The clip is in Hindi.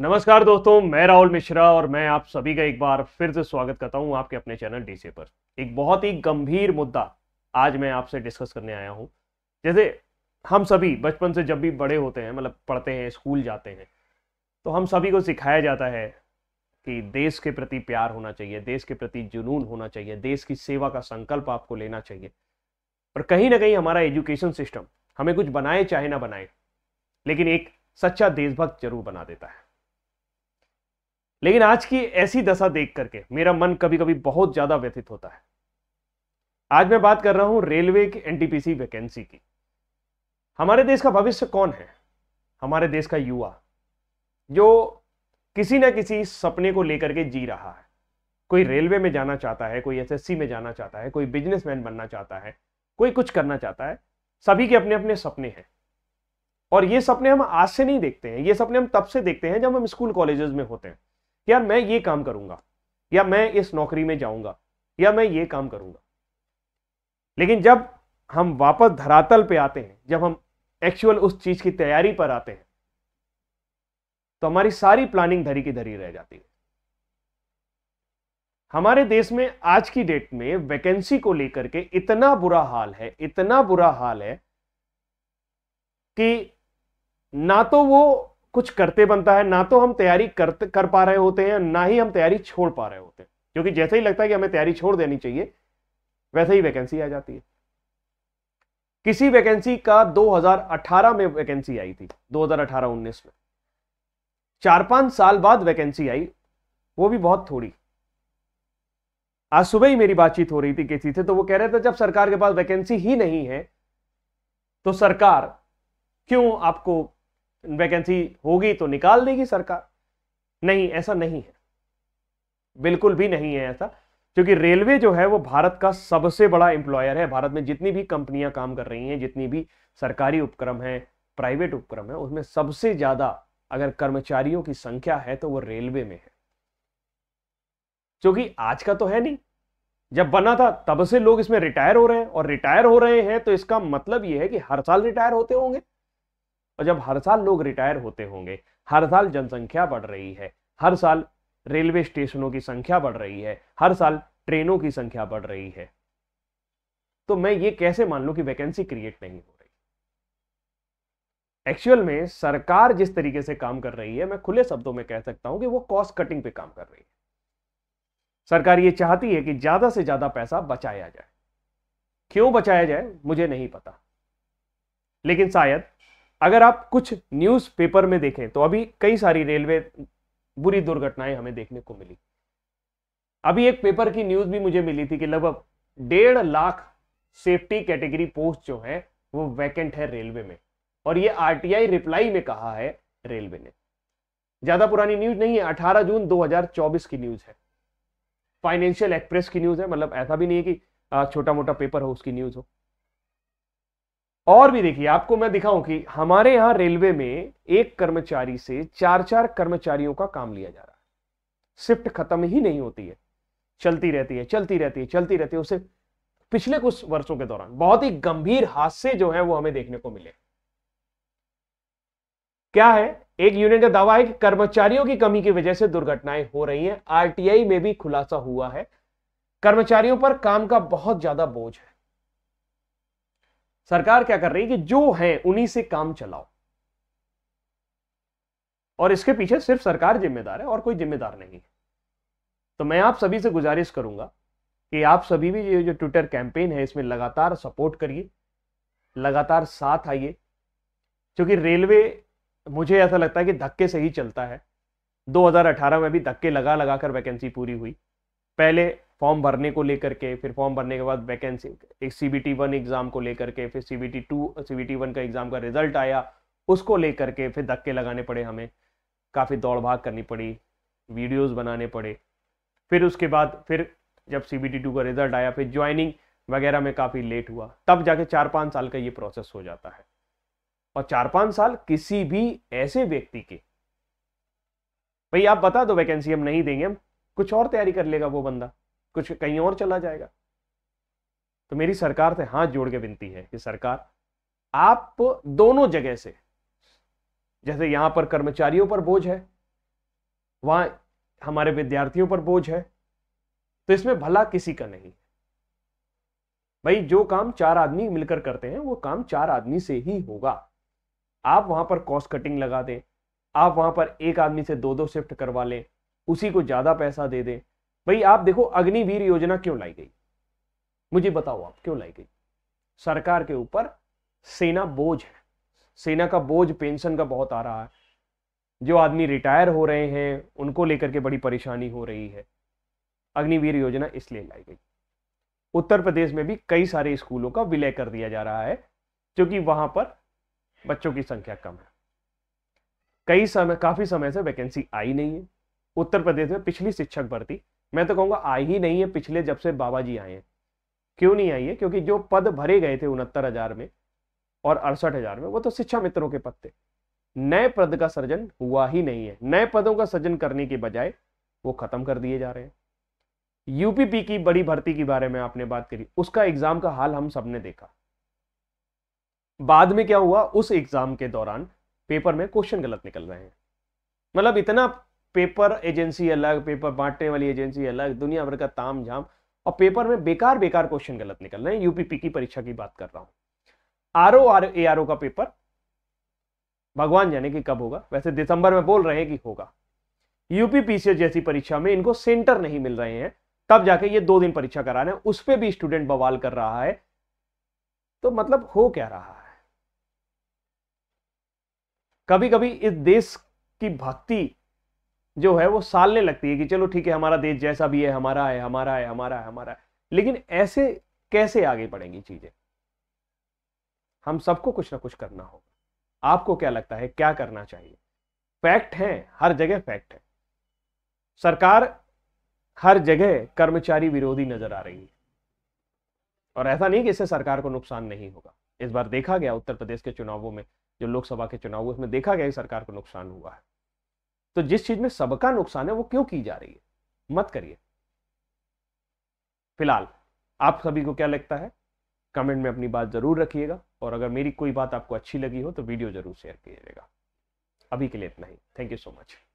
नमस्कार दोस्तों मैं राहुल मिश्रा और मैं आप सभी का एक बार फिर से स्वागत करता हूं आपके अपने चैनल डीसी पर एक बहुत ही गंभीर मुद्दा आज मैं आपसे डिस्कस करने आया हूं जैसे हम सभी बचपन से जब भी बड़े होते हैं मतलब पढ़ते हैं स्कूल जाते हैं तो हम सभी को सिखाया जाता है कि देश के प्रति प्यार होना चाहिए देश के प्रति जुनून होना चाहिए देश की सेवा का संकल्प आपको लेना चाहिए पर कहीं ना कहीं हमारा एजुकेशन सिस्टम हमें कुछ बनाए चाहे ना बनाए लेकिन एक सच्चा देशभक्त जरूर बना देता है लेकिन आज की ऐसी दशा देख करके मेरा मन कभी कभी बहुत ज्यादा व्यथित होता है आज मैं बात कर रहा हूं रेलवे की एनटीपीसी वैकेंसी की हमारे देश का भविष्य कौन है हमारे देश का युवा जो किसी ना किसी सपने को लेकर के जी रहा है कोई रेलवे में जाना चाहता है कोई एसएससी में जाना चाहता है कोई बिजनेसमैन बनना चाहता है कोई कुछ करना चाहता है सभी के अपने अपने सपने हैं और ये सपने हम आज से नहीं देखते हैं ये सपने हम तब से देखते हैं जब हम स्कूल कॉलेजेस में होते हैं यार मैं ये काम करूंगा या मैं इस नौकरी में जाऊंगा या मैं ये काम करूंगा लेकिन जब हम वापस धरातल पे आते हैं जब हम एक्चुअल उस चीज की तैयारी पर आते हैं तो हमारी सारी प्लानिंग धरी की धरी रह जाती है हमारे देश में आज की डेट में वैकेंसी को लेकर के इतना बुरा हाल है इतना बुरा हाल है कि ना तो वो कुछ करते बनता है ना तो हम तैयारी कर कर पा रहे होते हैं ना ही हम तैयारी छोड़ पा रहे होते हैं क्योंकि जैसे ही लगता है कि हमें तैयारी छोड़ देनी चाहिए वैसे ही वैकेंसी आ जाती है किसी वैकेंसी का 2018 में वैकेंसी आई थी 2018-19 में चार पांच साल बाद वैकेंसी आई वो भी बहुत थोड़ी आज सुबह ही मेरी बातचीत हो रही थी किसी से तो वो कह रहे थे जब सरकार के पास वैकेंसी ही नहीं है तो सरकार क्यों आपको वैकेंसी होगी तो निकाल देगी सरकार नहीं ऐसा नहीं है बिल्कुल भी नहीं है ऐसा क्योंकि रेलवे जो है वो भारत का सबसे बड़ा एम्प्लॉयर है भारत में जितनी भी कंपनियां काम कर रही हैं जितनी भी सरकारी उपक्रम है प्राइवेट उपक्रम है उसमें सबसे ज्यादा अगर कर्मचारियों की संख्या है तो वो रेलवे में है क्योंकि आज का तो है नहीं जब बना था तब से लोग इसमें रिटायर हो रहे हैं और रिटायर हो रहे हैं तो इसका मतलब यह है कि हर साल रिटायर होते होंगे और जब हर साल लोग रिटायर होते होंगे हर साल जनसंख्या बढ़ रही है हर साल रेलवे स्टेशनों की संख्या बढ़ रही है हर साल ट्रेनों की संख्या बढ़ रही है तो मैं ये कैसे मान लू कि वैकेंसी क्रिएट नहीं हो रही एक्चुअल में सरकार जिस तरीके से काम कर रही है मैं खुले शब्दों में कह सकता हूं कि वो कॉस्ट कटिंग पे काम कर रही है सरकार ये चाहती है कि ज्यादा से ज्यादा पैसा बचाया जाए क्यों बचाया जाए मुझे नहीं पता लेकिन शायद अगर आप कुछ न्यूज़ पेपर में देखें तो अभी कई सारी रेलवे बुरी दुर्घटनाएं हमें देखने को मिली अभी एक पेपर की न्यूज़ भी मुझे मिली थी कि लगभग डेढ़ लाख सेफ्टी कैटेगरी पोस्ट जो है वो वैकेंट है रेलवे में और ये आरटीआई रिप्लाई में कहा है रेलवे ने ज़्यादा पुरानी न्यूज़ नहीं है 18 जून 2024 की न्यूज़ है फाइनेंशियल एक्सप्रेस की न्यूज़ है मतलब ऐसा भी नहीं है कि छोटा मोटा पेपर हो उसकी न्यूज़ हो और भी देखिए आपको मैं दिखाऊं कि हमारे यहां रेलवे में एक कर्मचारी से चार चार कर्मचारियों का काम लिया जा रहा है शिफ्ट खत्म ही नहीं होती है चलती रहती है चलती रहती है चलती रहती है उसे पिछले कुछ वर्षों के दौरान बहुत ही गंभीर हादसे जो है वो हमें देखने को मिले क्या है एक यूनियन का दावा है कि कर्मचारियों की कमी की वजह से दुर्घटनाएं हो रही हैं आरटीआई में भी खुलासा हुआ है कर्मचारियों पर काम का बहुत ज्यादा बोझ है सरकार क्या कर रही है कि जो है उन्हीं से काम चलाओ और इसके पीछे सिर्फ सरकार जिम्मेदार है और कोई जिम्मेदार नहीं है तो मैं आप सभी से गुजारिश करूंगा कि आप सभी भी ये जो ट्विटर कैंपेन है इसमें लगातार सपोर्ट करिए लगातार साथ आइए क्योंकि रेलवे मुझे ऐसा लगता है कि धक्के से ही चलता है 2018 में भी धक्के लगा लगा कर वैकेंसी पूरी हुई पहले फॉर्म भरने को लेकर के फिर फॉर्म भरने के बाद वैकेंसी एक C B T one exam को लेकर के फिर C B T two C B T one का एग्ज़ाम का रिजल्ट आया उसको लेकर के फिर धक्के लगाने पड़े हमें काफ़ी दौड़ भाग करनी पड़ी वीडियोस बनाने पड़े फिर उसके बाद फिर जब सी बी टी टू का रिजल्ट आया फिर ज्वाइनिंग वगैरह में काफ़ी लेट हुआ तब जाके चार पाँच साल का ये प्रोसेस हो जाता है और चार पाँच साल किसी भी ऐसे व्यक्ति के भाई आप बता दो वैकेंसी हम नहीं देंगे हम कुछ और तैयारी कर लेगा वो बंदा कुछ कहीं और चला जाएगा तो मेरी सरकार से हाथ जोड़ के विनती है कि सरकार आप दोनों जगह से जैसे यहां पर कर्मचारियों पर बोझ है वहां हमारे विद्यार्थियों पर बोझ है तो इसमें भला किसी का नहीं भाई जो काम चार आदमी मिलकर करते हैं वो काम चार आदमी से ही होगा आप वहां पर कॉस्ट कटिंग लगा दें आप वहां पर एक आदमी से दो दो शिफ्ट करवा लें उसी को ज्यादा पैसा दे दें भाई आप देखो अग्निवीर योजना क्यों लाई गई मुझे बताओ आप क्यों लाई गई सरकार के ऊपर सेना बोझ है सेना का बोझ पेंशन का बहुत आ रहा है जो आदमी रिटायर हो रहे हैं उनको लेकर के बड़ी परेशानी हो रही है अग्निवीर योजना इसलिए लाई गई उत्तर प्रदेश में भी कई सारे स्कूलों का विलय कर दिया जा रहा है क्योंकि वहां पर बच्चों की संख्या कम है कई समय काफी समय से वैकेंसी आई नहीं है उत्तर प्रदेश में पिछली शिक्षक भर्ती मैं तो कहूंगा आई ही नहीं है पिछले जब से बाबा जी आए हैं क्यों नहीं आई है क्योंकि जो पद भरे गए थे उनहत्तर हजार में और अड़सठ हजार में वो तो शिक्षा मित्रों के पद थे नए पद का सृजन हुआ ही नहीं है नए पदों का सृजन करने के बजाय वो खत्म कर दिए जा रहे हैं यूपीपी की बड़ी भर्ती के बारे में आपने बात करी उसका एग्जाम का हाल हम सबने देखा बाद में क्या हुआ उस एग्जाम के दौरान पेपर में क्वेश्चन गलत निकल रहे हैं मतलब इतना पेपर एजेंसी अलग पेपर बांटने वाली एजेंसी अलग दुनिया भर का ताम झाम और पेपर में बेकार बेकार क्वेश्चन गलत निकल रहे हैं यूपीपी की परीक्षा की बात कर रहा हूं R O R A R O का पेपर भगवान जाने कि कब होगा वैसे दिसंबर में बोल रहे हैं कि होगा यूपीपीसीएस जैसी परीक्षा में इनको सेंटर नहीं मिल रहे हैं तब जाके ये दो दिन परीक्षा करा रहे हैं उस पर भी स्टूडेंट बवाल कर रहा है तो मतलब हो क्या रहा है कभी कभी इस देश की भक्ति जो है वो सालने लगती है कि चलो ठीक है हमारा देश जैसा भी है हमारा है हमारा है हमारा है हमारा है लेकिन ऐसे कैसे आगे बढ़ेंगी चीजें हम सबको कुछ ना कुछ करना होगा आपको क्या लगता है क्या करना चाहिए फैक्ट है हर जगह फैक्ट है सरकार हर जगह कर्मचारी विरोधी नजर आ रही है और ऐसा नहीं कि इससे सरकार को नुकसान नहीं होगा इस बार देखा गया उत्तर प्रदेश के चुनावों में जो लोकसभा के चुनाव हुए उसमें देखा गया कि सरकार को नुकसान हुआ है तो जिस चीज में सबका नुकसान है वो क्यों की जा रही है मत करिए फिलहाल आप सभी को क्या लगता है कमेंट में अपनी बात जरूर रखिएगा और अगर मेरी कोई बात आपको अच्छी लगी हो तो वीडियो जरूर शेयर कीजिएगा अभी के लिए इतना ही थैंक यू सो मच